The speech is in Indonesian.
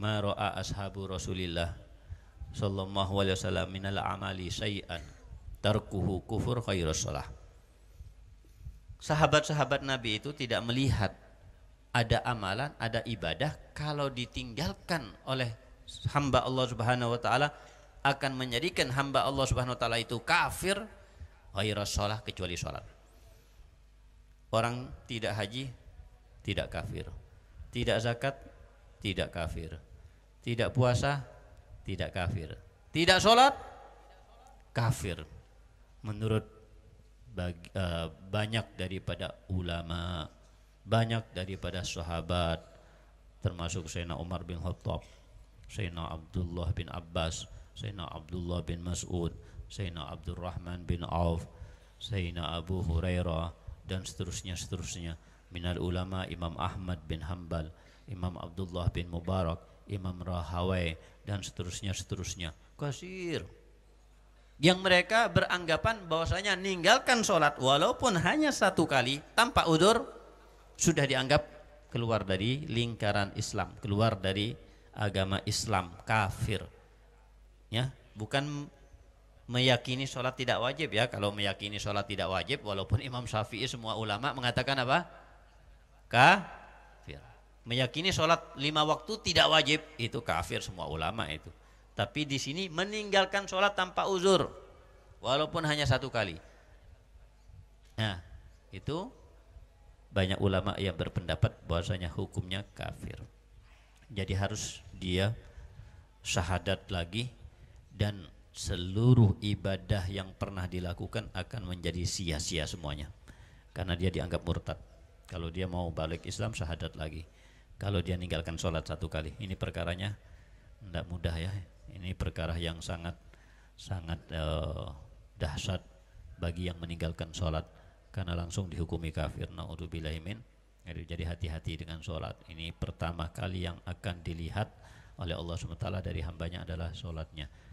ma ra'a ashabu Rasulillah sallallahu alaihi wasallam al amali syai'an tarkuhu kufur khairus shalah. Sahabat-sahabat Nabi itu tidak melihat ada amalan, ada ibadah kalau ditinggalkan oleh hamba Allah Subhanahu wa taala akan menjadikan hamba Allah Subhanahu wa taala itu kafir khairus shalah kecuali salat. Orang tidak haji tidak kafir, tidak zakat tidak kafir, tidak puasa, tidak kafir. Tidak sholat, kafir. Menurut bagi, uh, banyak daripada ulama, banyak daripada sahabat, termasuk Sayyidina Umar bin Khattab, Sayyidina Abdullah bin Abbas, Sayyidina Abdullah bin Mas'ud, Sayyidina Abdurrahman bin Auf, Sayyidina Abu Hurairah, dan seterusnya seterusnya minal ulama Imam Ahmad bin Hambal Imam Abdullah bin Mubarak Imam Rahawai, dan seterusnya seterusnya. Kasir. Yang mereka beranggapan bahwasanya ninggalkan sholat walaupun hanya satu kali tanpa udur sudah dianggap keluar dari lingkaran Islam, keluar dari agama Islam, kafir. Ya, bukan meyakini sholat tidak wajib ya kalau meyakini sholat tidak wajib walaupun Imam Syafi'i semua ulama mengatakan apa? Ka Meyakini sholat lima waktu tidak wajib itu kafir semua ulama itu. Tapi di sini meninggalkan sholat tanpa uzur walaupun hanya satu kali. Nah itu banyak ulama yang berpendapat bahwasanya hukumnya kafir. Jadi harus dia syahadat lagi dan seluruh ibadah yang pernah dilakukan akan menjadi sia-sia semuanya karena dia dianggap murtad. Kalau dia mau balik Islam syahadat lagi kalau dia ninggalkan sholat satu kali. Ini perkaranya tidak mudah ya. Ini perkara yang sangat sangat uh, dahsyat bagi yang meninggalkan sholat karena langsung dihukumi kafir. Naudzubillahimin. Jadi hati-hati dengan sholat. Ini pertama kali yang akan dilihat oleh Allah SWT dari hambanya adalah sholatnya.